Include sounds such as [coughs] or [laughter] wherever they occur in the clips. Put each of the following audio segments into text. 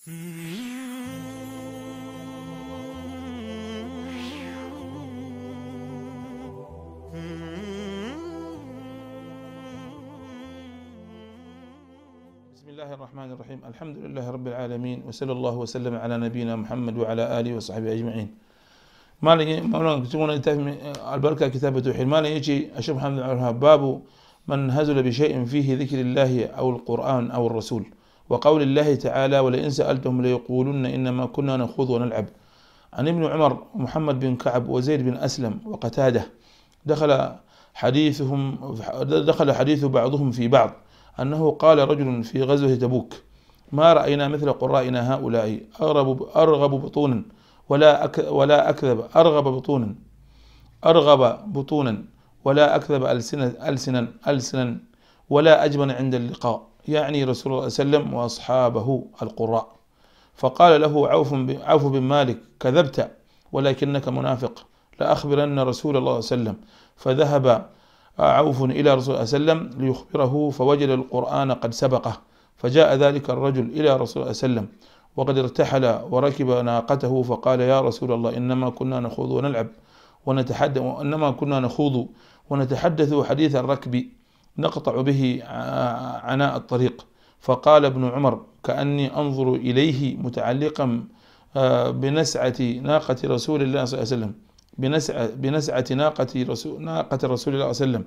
الله الرحمن الرحيم الحمد لله رب العالمين وصلى الله وسلم على نبينا محمد وعلى آله وصحبه أجمعين ما لي مولانا كتبون البركة كتاب التوحيد ما لي يجي أشرف محمد الوهاب باب من هزل بشيء فيه ذكر الله أو القرآن أو الرسول وقول الله تعالى ولئن سألتهم ليقولن إنما كنا نخوض ونلعب عن ابن عمر ومحمد بن كعب وزيد بن أسلم وقتادة دخل حديثهم دخل حديث بعضهم في بعض أنه قال رجل في غزوة تبوك ما رأينا مثل قرائنا هؤلاء أرغب أرغب بطونا ولا أك ولا أكذب أرغب بطونا أرغب بطونا ولا أكذب ألسنا ألسنا ألسنا ولا أجبن عند اللقاء يعني رسول الله صلى الله عليه وسلم وأصحابه القراء فقال له عوف عوف بن مالك كذبت ولكنك منافق لأخبرن رسول الله صلى الله عليه وسلم فذهب عوف إلى رسول الله صلى الله عليه وسلم ليخبره فوجد القرآن قد سبقه فجاء ذلك الرجل إلى رسول الله صلى الله عليه وسلم وقد ارتحل وركب ناقته فقال يا رسول الله إنما كنا نخوض ونلعب ونتحدث إنما كنا نخوض ونتحدث حديث الركب نقطع به عناء الطريق فقال ابن عمر كأني أنظر إليه متعلقا آه، بنسعة ناقة رسول الله صلى الله عليه وسلم بنسعة, بنسعة ناقة رسول, ناقة رسول الله صلى الله عليه وسلم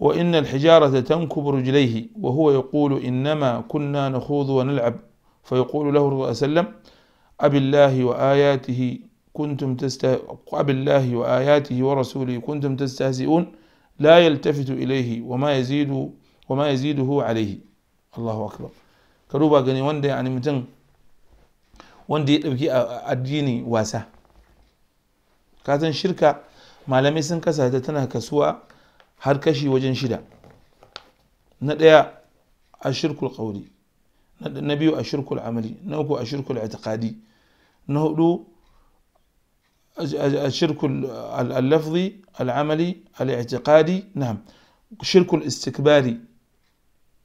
وإن الحجارة تنكب رجليه وهو يقول إنما كنا نخوض ونلعب فيقول له صلى الله عليه وسلم أب الله وآياته كنتم تسته... أب الله وآياته ورسوله كنتم تستهزئون لا يلتفت إليه وما يزيد وما يزيده عليه الله أكبر كروبا غني وندي يعني متن wanda ya ɗauki a addini wasa katon shirka malamai sun kasa ta tana kasuwa har kashi wajen shida na ɗaya a shirkul ƙauri na biyu a shirkul amali na uku a shirkul itiqadi na hudu الشرك اللفظي العملي الاعتقادي نعم شرك الاستكباري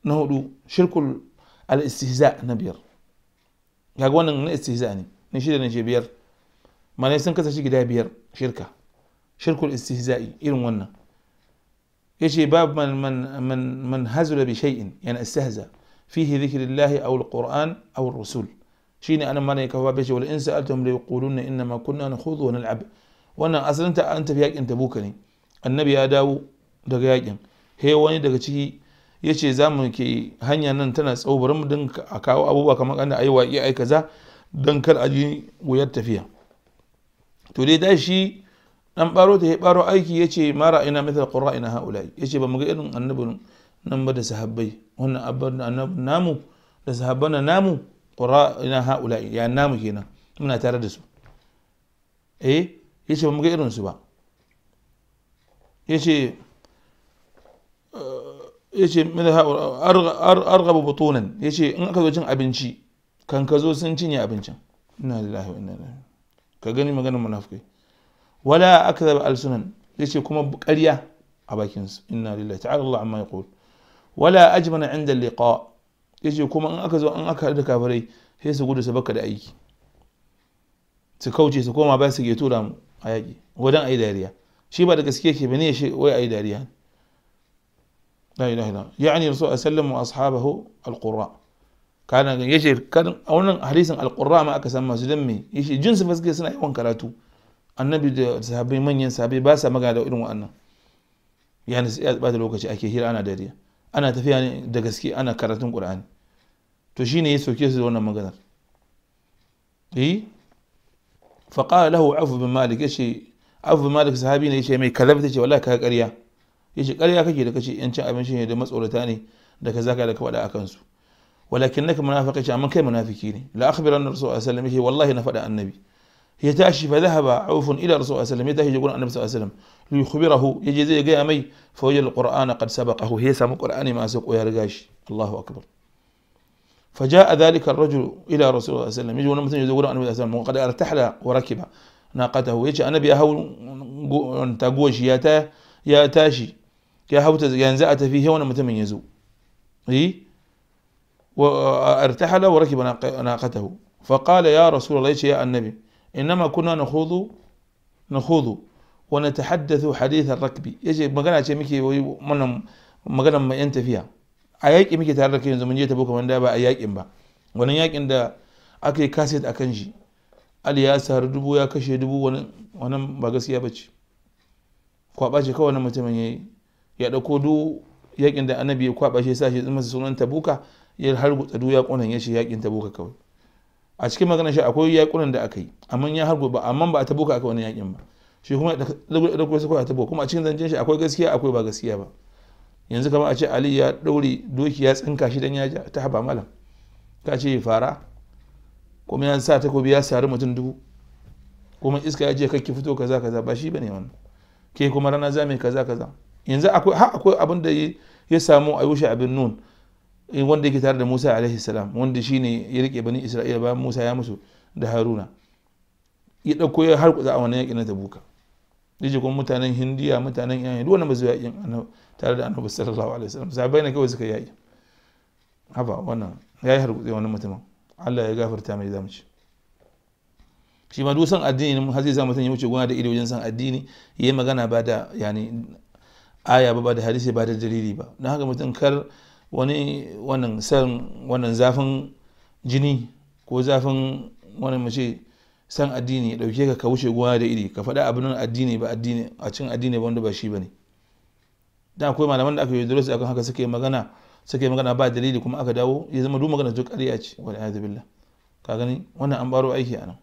نقول شرك الاستهزاء نبير يقول ان استهزاءني نشير نجي بير ما ليس كذا شيء كده بير شركه شرك الاستهزاء يرون ونا يجي باب من من من من هزل بشيء يعني استهزأ فيه ذكر الله او القران او الرسول shine anan ya kafa bace wal in sa'altum la yaquluna inna ma kunna nakhudhu wa nal'ab wannan asalin ta an tafi yakin tabuka ne annabi ya dawo daga yakin he wani daga ciki yace zamu ke hanya nan tana tsawo bari mu dinga a kawo abubuwa kamar kana ayi waƙi ai kaza dan kar aji wuyar tafiya to dai da shi dan baro ta ya baro aiki yace mara ina mithal qura'ina haula yace ba mu ga irin annabin nan ba da sahabbai wannan abban annabin namu da sahabban namu qura'ina haula'i ya namu kenan muna tare da su eh yace ba mu ga irin su ba yace eh, yace min arghabu butunan yace in aka zo cin abinci kan ka zo sun cinye abincin inna lillahi wa inna ilaihi ka gani maganar munafikai wala akdhab alsunan yace kuma ƙarya a bakin su inna lillahi ta'ala Allah amma yaqul wala ajmana inda liqa ya ce kuma in aka zo an aka da kafirai sai su gudu su baka da aiki su kauce su koma ba su ke tura mu a yaƙi wajen a yi dariya shi ba da gaske ke bane shi wai a yi dariya la ilaha illa yani rasul sallallahu wa ashabahu alqurra kana yace kan wannan hadisin alqurra ma aka san masu dan me yace jin su faske suna yawan karatu annabi da sahabbai manyan sahabbai ba sa magana da irin wa'annan yani sai ba da lokaci ake hira ana dariya ana tafiya ne da gaske ana karatun ƙur'ani to shi ne ya sauke su da wannan maganar eh faƙa lahu afu bin malik ya ce afu bin malik sahabi ne ya ce mai kalab ta ce wallahi ka ƙarya ya ce ƙarya kake da kace yancin abinci ne da matsorata ne da kaza ka da ka faɗa a kansu walakin naka munafiki ce amma kai munafiki ne la akhbiran rasul sallallahu alaihi wasallam ya ce wallahi na faɗa annabi هي تعشي فذهب عوف إلى رسول الله صلى الله عليه وسلم يتهجى يقول النبي صلى الله عليه وسلم ليخبره يجزي قيامي فوجد القرآن قد سبقه هي سام القرآن ما سبقه يا رجاش الله أكبر فجاء ذلك الرجل إلى رسول الله صلى الله عليه وسلم يجي يقول النبي صلى الله عليه وسلم وقد ارتحل وركب ناقته يجي أنا بيهو تقوش يا يا تاشي يا هوت ينزأت فيه وأنا متميزو اي وارتحل وركب ناقته فقال يا رسول الله يا النبي إنما كنا نخوض نخوض ونتحدث حديث الركب يجي magana ce muke wannan maganar tafiya a yaƙi muke tare da kai yanzu mun je ta boko wanda ba a yaƙin ba wannan yakin da aka yi kaset a kan shi ali ya sari dubu ya kashe dubu wannan ba gaskiya ba ce kwaɓa ce kawai na ya yi ya ɗauko duk da annabi ya kwaɓa sa shi masa sunan tabuka ya har ya ƙunan ya kawai a cikin magana shi akwai yaƙunan da aka yi amma ya harbo ba amma ba a tabo ka aka wani yaƙin ba shi kuma da kuma sai a tabo kuma a cikin zancen shi akwai gaskiya akwai ba gaskiya ba yanzu kamar a ce Ali ya ɗaure doki ya tsinka shi dan ya ta haba malam ka ce fara kuma ya sa takobi ya sari mutum dubu kuma iska ya je ki fito kaza kaza ba shi bane wannan ke kuma rana za kaza kaza yanzu akwai har akwai abin da ya samu ayusha abin nun Eh, wanda yake tare da Musa alaihi salam wanda shine ya rike bani Isra'ila bayan Musa ya musu da Haruna ya dauko ya harkuza a wannan yakin na Tabuka yace kuma mutanen Hindiya mutanen yan duk wannan ba su yakin tare da Annabi sallallahu alaihi wasallam sahabbai ne kai suka yaki haba wannan yayi harkuza wannan mutumin Allah ya gafarta mai zamu ci shi ma dusan addini mun har zai sa ya wuce gona da ido wajen san addini yayi magana ba da yani aya ba ba da hadisi ba da dalili ba don haka mutum kar wani wannan san wannan zafin jini ko zafin wani mace san addini ya dauke ka ka wuce gona da iri ka faɗa abin addini ba addini a cin addini ba wanda ba shi bane dan akwai malaman da aka yi dole akan haka suke magana suke magana ba dalili kuma aka dawo ya zama duk magana duk ƙarya ce Wani a'udhu billah ka gani wannan an baro aiki anan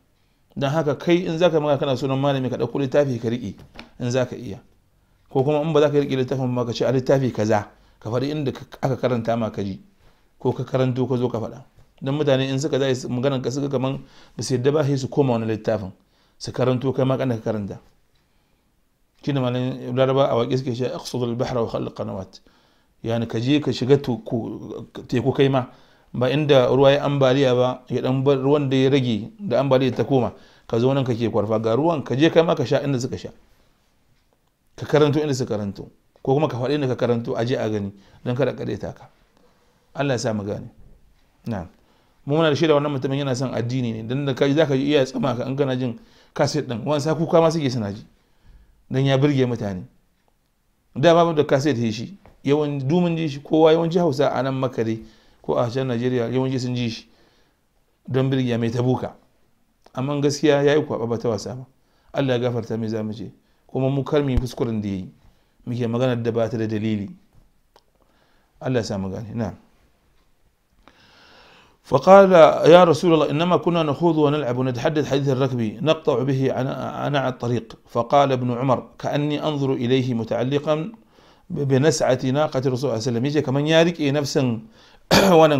dan haka kai in zaka magana kana sunan malami ka dauko littafi ka riƙe in zaka iya ko kuma in ba za ka riƙe littafin ba ka ce a littafi kaza ka faɗi inda aka karanta ma ka ji ko ka karanto ka zo ka faɗa don mutane in suka zai maganar ka suka kaman ba su yadda ba sai su koma wani littafin su karanto kai ma kana ka karanta shine malin laraba a waƙi suke shi aqsudul bahra wa khal qanawat yani ka je ka shiga teku kai ma ba inda ruwa ya ambaliya ba ya dan ruwan da ya rage da ambaliya ta koma ka zo nan kake kwarfa ga ruwan ka je kai ma ka sha inda suka sha ka karanto inda suka karanto ko kuma ka faɗi ka karanto je a gani don kada ta ka Allah ya sa mu gane na mu muna da shi da wannan mutumin yana son addini ne dan da ka ji zaka iya tsama ka in kana jin kaset din wani sa kuka ma suke suna ji dan ya burge mutane da babu da kaset he shi yawan dumin ji shi kowa yawanci Hausa a nan makare ko a can Najeriya yawanci sun ji shi don birgiya mai ta tabuka amma gaskiya yayi kwaba ba ta wasa ba Allah ya gafarta mai zamuje je kuma mu karmi kuskuren da ya yi. muke maganar da ba ta da dalili Allah ya samu gane فقال يا رسول الله إنما كنا نخوض ونلعب ونتحدث حديث الركب نقطع به عناء الطريق فقال ابن عمر كأني أنظر إليه متعلقا بنسعة ناقة الرسول صلى الله عليه وسلم يجي يارك إيه نفسا [coughs] وانا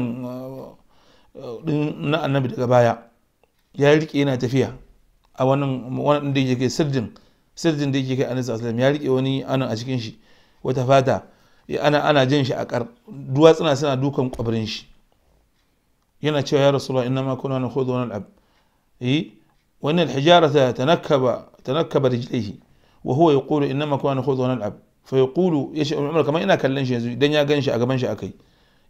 النبي دقبايا يارك إيه ناتفيا أو وانا ديجي سرجن sirdin da yake kai annabi sallallahu alaihi wasallam ya rike wani anan a cikin shi wata fata ana ana jin shi a kar duwatsuna suna dukan kwabirin shi yana cewa ya rasulullah inna ma kunna nakhudhu wa nal'ab ma kunna nakhudhu تنكب تنكب fa yaqulu يقول umar kamar ina ونلعب shi yanzu dan ya إنا shi a gaban shi akai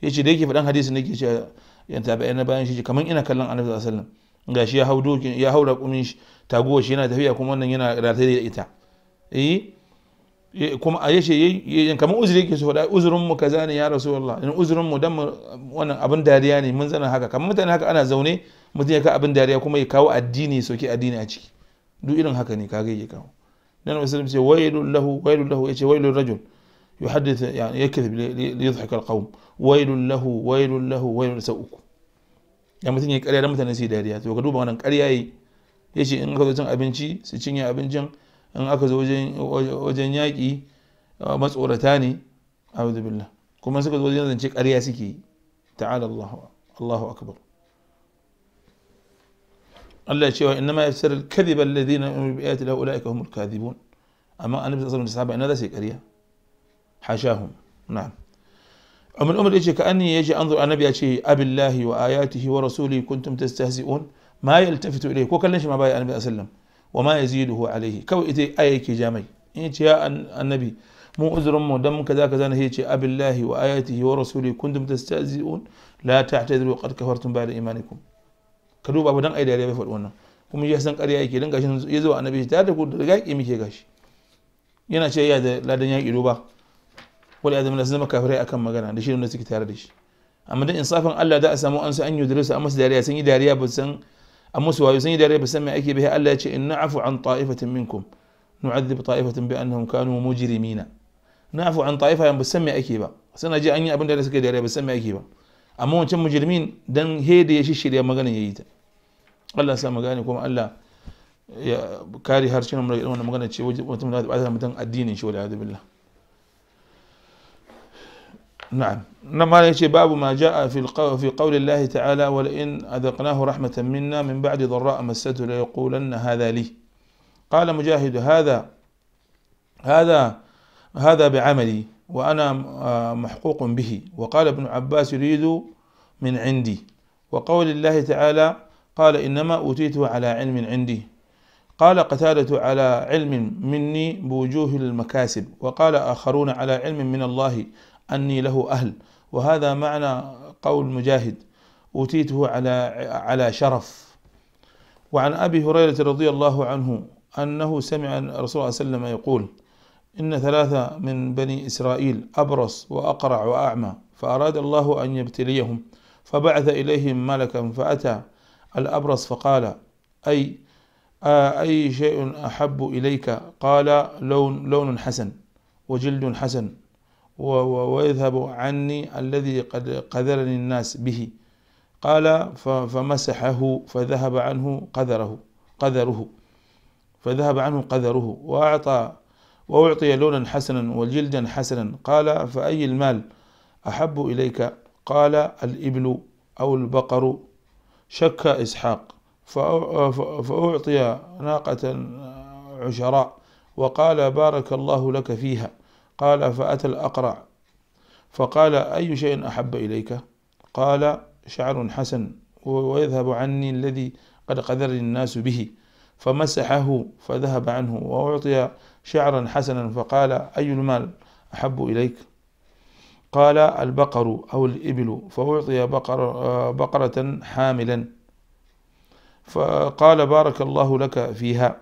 yace da yake fadan hadisi nake cewa yan tabi'ai na bayan shi kamar ina إنا annabi sallallahu alaihi wasallam gashi ya hau dokin ya hau kumin shi taguwa shi yana tafiya kuma wannan yana rataye da ita eh, eh kuma a yace kamar uzuri yake so da uzurin mu kaza ne ya rasulullah in uzurin mu dan wannan abin dariya ne mun zana haka kamar mutane haka ana zaune mutum ya ka abin dariya kuma ya kawo addini soke addini a ciki duk irin haka ne kaga yake kawo dan wasallam ce wailul lahu wailul lahu yace wailul rajul yuhaddith yani yakdhib li yadhhak alqawm wailul lahu wailul lahu wailul sa'uku ya mutum ya karya da mutane su yi dariya to ka duba wannan karya yi ya ce in aka zo abinci su cinye abincin in aka zo wajen yaƙi matsorata ne a'udhu billah kuma suka zo wajen zance karya suke yi ta'ala Allahu akbar Allah cewa inna ma yafsar al-kadhiba alladhina yu'minu bi ayati la ulaika humul kadhibun amma annabi sallallahu alaihi wasallam da sahaba ina za su yi ƙarya hashahum na'am amin umar yace ka anni yaji anzur annabi ya ce abillahi wa ayatihi wa rasuli kuntum tastahzi'un ma yaltafitu ilayhi ko kallon shi ma bai annabi sallallahu wa ma yaziduhu alayhi kawai ita aya yake ja in ce ya annabi mu uzurin mu dan kaza kaza ne yace abillahi wa ayatihi wa rasuli kuntum tastahzi'un la ta'tadiru qad kafartum ba'da imanikum ka duba ba dan ai da ya faɗi wannan kuma ya san ƙarya yake dan gashin ya zo annabi ta da ku da gaƙi muke gashi yana ce ya da ladan yaƙi duba wal adamin su zama kafirai akan magana da shi wanda suke tare da shi amma dan insafin Allah da a samu an sai yi dariya amma su dariya sun yi dariya ba san amma su wayo sun yi dariya ba san me ake bai Allah ya ce in na'fu an ta'ifatin minkum nu'adhib ta'ifatan bi annahum kanu mujrimina na'fu an ta'ifa yan ba san me ake ba suna ji an yi abin da suke dariya ba san me ake ba amma wancan mujrimin dan hede ya shirya magana yayi ta Allah sa magana kuma Allah ya kare harshen mu daga wannan magana ce wajen mutum da ba ta mutum addinin shi wal a'udhu billah نعم نعم يجي باب ما جاء في في قول الله تعالى ولئن أذقناه رحمة منا من بعد ضراء مسته ليقولن هذا لي قال مجاهد هذا هذا هذا بعملي وأنا آه، محقوق به وقال ابن عباس يريد من عندي وقول الله تعالى قال إنما أوتيته على علم عندي قال قتادة على علم مني بوجوه المكاسب وقال آخرون على علم من الله أني له أهل وهذا معنى قول مجاهد أوتيته على على شرف وعن أبي هريرة رضي الله عنه أنه سمع رسول الله صلى الله عليه وسلم يقول إن ثلاثة من بني إسرائيل أبرص وأقرع وأعمى فأراد الله أن يبتليهم فبعث إليهم ملكا فأتى الأبرص فقال أي أي شيء أحب إليك قال لون لون حسن وجلد حسن ويذهب عني الذي قد قذرني الناس به قال فمسحه فذهب عنه قذره قذره فذهب عنه قذره وأعطى وأعطي لونا حسنا وجلدا حسنا قال فأي المال أحب إليك قال الإبل أو البقر شك إسحاق فأعطي ناقة عشراء وقال بارك الله لك فيها قال فأتى الأقرع فقال أي شيء أحب إليك قال شعر حسن ويذهب عني الذي قد قذرني الناس به فمسحه فذهب عنه وأعطي شعرا حسنا فقال أي المال أحب إليك قال البقر أو الإبل فأعطي بقر بقرة حاملا فقال بارك الله لك فيها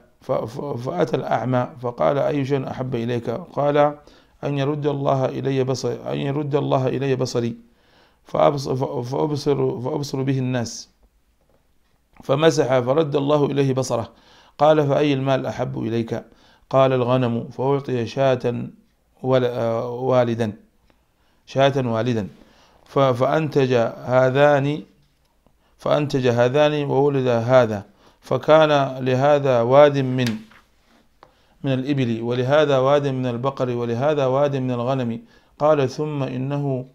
فأتى الأعمى فقال أي شيء أحب إليك قال أن يرد الله إلي بصري أن يرد الله إلي بصري فأبصر, فأبصر, فأبصر به الناس فمسح فرد الله إليه بصره قال فأي المال أحب إليك قال الغنم فأعطي شاة والدا شاة والدا فأنتج هذان فأنتج هذان وولد هذا فكان لهذا واد من من الإبل ولهذا واد من البقر ولهذا واد من الغنم قال ثم إنه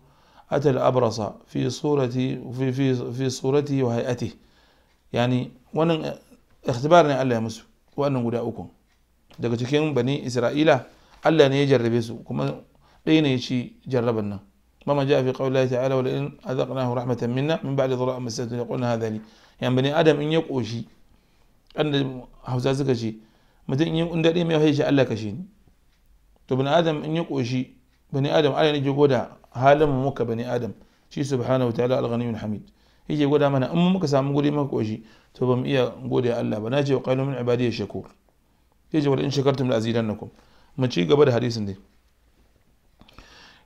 أتى الأبرص في صورته في في في صورته وهيئته يعني وانا اختبارنا الله مسو وانا نقول لكم دقة بني إسرائيل الله نيجر بيسو كما بين يشي جربنا مما جاء في قول الله تعالى ولئن أذقناه رحمة منا من بعد ضراء مسته يقولنا هذا لي يعني بني آدم إن يقوشي أن هوزازك شي mutum in daɗe mai haishi Allah kashe ni to bani adam in ya ƙoshi bani adam Allah ne ke gwada halin mu muka bani adam shi subhanahu ta'ala al-ghaniyul hamid yake gwada mana in muka samu guri muka ƙoshi to ba mu iya gode Allah ba na ce wa qalu min ibadiyya shakur yace wala in shakartum la azidannakum mu ci gaba da hadisin dai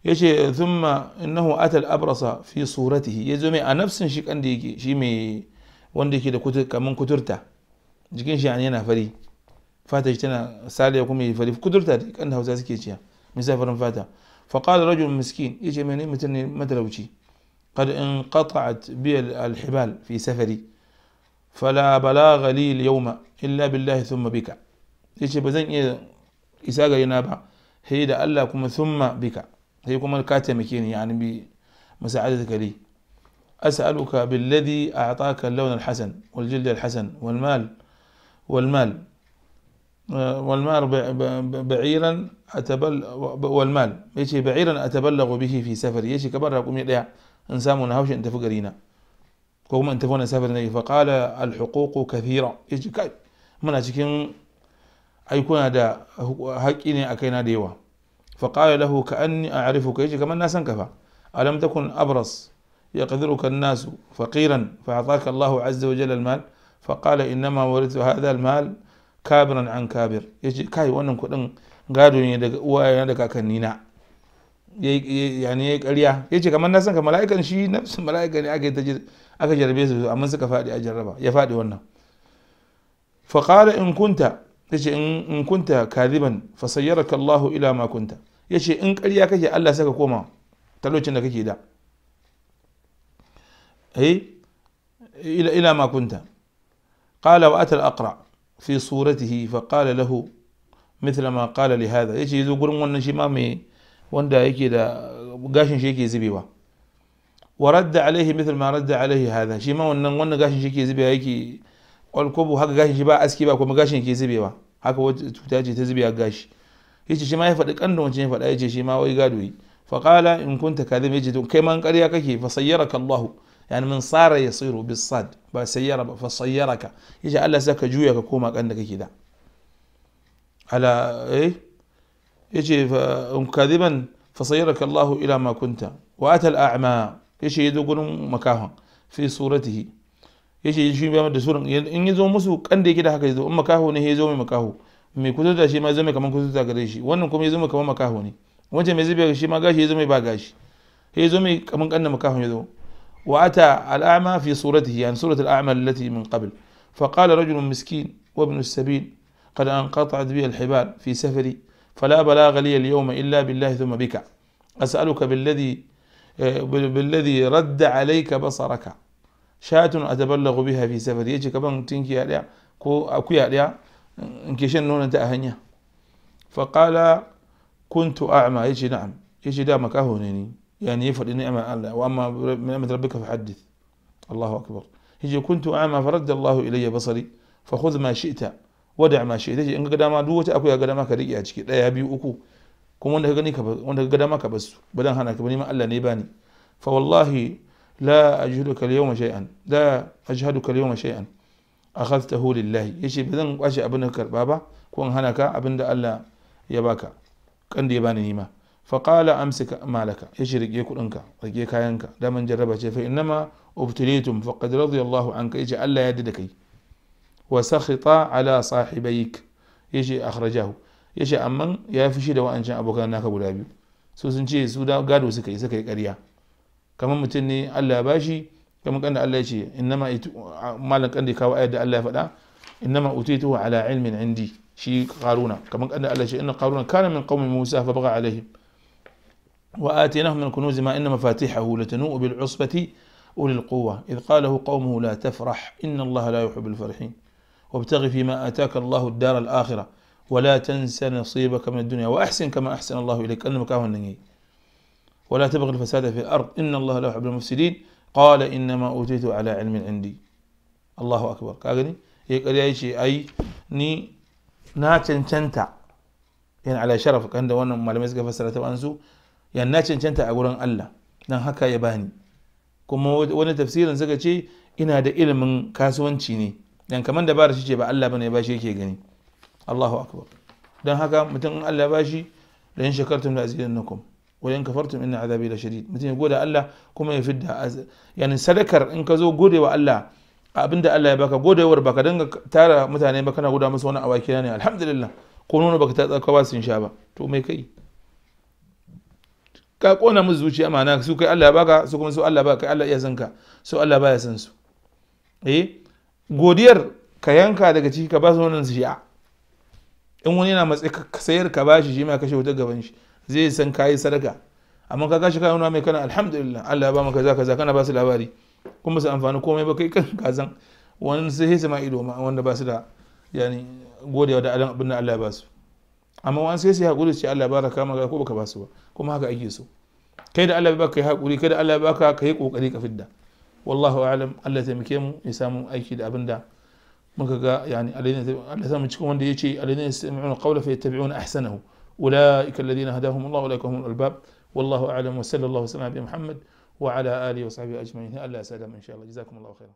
yace thumma innahu ata al-abrasa fi suratihi yazo mai a nafsin shi kan da yake shi mai wanda yake da kutur kaman kuturta jikin shi yana fari fata tana saliya kuma ya fari kudurta da kan hausa suke ciya فقال رجل مسكين يجي مني مثلني مدروشي قد انقطعت بي الحبال في سفري فلا بلاغ لي اليوم إلا بالله ثم بك يجي بزن إساقا إيه ينابع هي دا الله كما ثم بك هي كما الكاتمكيني يعني بمساعدتك لي أسألك بالذي أعطاك اللون الحسن والجلد الحسن والمال والمال آه، والمال بعيرا أتبل والمال يجي بعيرا أتبلغ به في سفري يجي كبر أقوم يدعي إن سامو نهوش أنت فقرينا كوما أنت فونا سفرنا فقال الحقوق كثيرة يجي كاي من أشكين أيكون هذا هكيني أكينا ديوا فقال له كأني أعرفك يجي كمان ناسا كفى ألم تكن أبرص يقدرك الناس فقيرا فأعطاك الله عز وجل المال فقال إنما ورثت هذا المال kabiran an kabir ya ce kai wannan kuɗin gado ne daga uwayena da kakannina yani ya yi karya. ya ce kamar nasan ka mala'ikan shi nafsin mala'ika ne aka ta Aka jarabe su amma suka faɗi a jarraba ya faɗi wannan Fa faƙara in kunta ya ce in kunta kadiban fasayyaraka Allahu ila ma kunta ya ce in ƙarya kake Allah saka koma talocin da kake da eh, ila ma kunta qala wa atal aqra' fi suratihi fa qala lahu mithla ma qala li hadha gurin wannan shi ma wanda yake da gashin shi yake zubewa wa radda alaihi mithla ma radda alaihi hadha shi ma wannan gashin shi yake zubewa yake alkubu haka gashin shi ba aski ba kuma gashin yake zubewa haka wata cuta ta zubewa gashi yace shi ma ya kan wancan in kunta kadhib yace kai man karya kake fa يعني من صار يصير بالصاد بسيارة فصيرك يجي الله زك جوية كوما كأنك كذا على إيه يجي كاذبا فصيرك الله إلى ما كنت وأتى الأعمى يجي يدقون مكاهم في صورته يجي يجي بما دسور إن يزوم مسو كأنك كذا هكذا أم مكاهو نهي يزوم مكاهو مي كتوتا شي ما زومي كمان كتوتا كريشي وانو كم يزوم كمان مكاهو ني وانجا ميزي بيغشي ما غاشي يزومي باغاشي هي زومي كمان كأن مكاهو يزوم وأتى الأعمى في صورته يعني صورة الأعمى التي من قبل فقال رجل مسكين وابن السبيل قد انقطعت بي الحبال في سفري فلا بلاغ لي اليوم إلا بالله ثم بك أسألك بالذي بالذي رد عليك بصرك شاة أتبلغ بها في سفري يجي كبان تنكي عليها كو أكوي عليها انكشن نون تأهنيا فقال كنت أعمى يجي نعم يجي دامك أهونني يعني يفرد نعمة الله وأما نعمة ربك فحدث الله أكبر هجي كنت أعمى فرد الله إلي بصري فخذ ما شئت ودع ما شئت هجي إن قدما دوت أكو يا قدما كريئة شكي لا يبي أكو كم وندك غني كبس وندك قدما كبس بدن هناك بني ما ألا نيباني فوالله لا أجهدك اليوم شيئا لا أجهدك اليوم شيئا أخذته لله يشي بدن أشي أبنك بابا كون هناك أبن ألا يباك كندي يباني نيماني فقال أمسك مالك يشرك يكون أنك رجيك أنك دا من فإنما ابتليتم فقد رضي الله عنك يجي ألا يددك وسخط على صاحبيك يجي أخرجه يجي أمن يا فشيد وأنجا أبوك أنك أبو لابيو سوزن جي سودا قادو سكي سكي قريا كما متني ألا باشي كما كان ألا يجي إنما مالك عندي كاو أيد ألا فلا إنما أتيته على علم عندي شي قارونا كما كان ألا شيء إن قارونا كان من قوم موسى فبغى عليهم وآتيناهم من الكنوز ما إن مفاتيحه لتنوء بالعصبة أولي القوة إذ قاله قومه لا تفرح إن الله لا يحب الفرحين وابتغ فيما آتاك الله الدار الآخرة ولا تنس نصيبك من الدنيا وأحسن كما أحسن الله إليك أنما كاهن ولا تبغ الفساد في الأرض إن الله لا يحب المفسدين قال إنما أوتيت على علم عندي الله أكبر كاغني يقول أي ني ناتن cancanta يعني على شرفك kan da wannan malamai suka fassara ta yana cancanta a wurin Allah don haka ya bani kuma wani tafsirin suka ce ina da ilimin kasuwanci ne dan kamar da ba shi ce ba Allah bane ya bashi yake gani Allahu akbar dan haka mutum in Allah bashi da in shakartum la azidannakum wa in kafartum inna azabi la shadid mutum ya gode Allah kuma ya fidda yani sadakar in ka zo gode wa Allah abinda Allah ya baka godewar baka dinga tara mutane ba kana goda musu wani awaki ne alhamdulillah ko nono baka ta tsaka ba sun sha ba to mai kai ka kona musu zuciya ma'ana su kai Allah ya baka su kuma su Allah baka kai Allah ya san ka su Allah baya san su eh godiyar ka yanka daga ciki ka ba su wannan shi'a in wani yana matsayi ka sayar ka bashi shi ma kashe wutar gaban shi zai san kai sadaka amma ka gashi wani mai kana alhamdulillah Allah ya ba maka zaka zaka kana ba su labari kuma su amfani komai ba kai kan kazan wani sai hesa ma ido ma wanda ba su da yani godiya da abin da Allah ya ba su amma wani sai su haƙuri su ce Allah baraka kama ga ko baka basu ba kuma haka ake so kai da Allah baka yi haƙuri kai da Allah baka ka yi kokari ka fidda wallahu alam Allah taimake mu ya samu aiki da abinda muka ga yani Allah samu cikin wanda yace ce alladhina yastami'una qawla fayattabi'una ahsanahu ulaika alladhina hadahum Allah ulaika humul albab wallahu alam wa sallallahu alaihi wa Muhammad wa ala alihi wa sahbihi ajma'in Allah ya sada mu insha Allah jazakumullahu khairan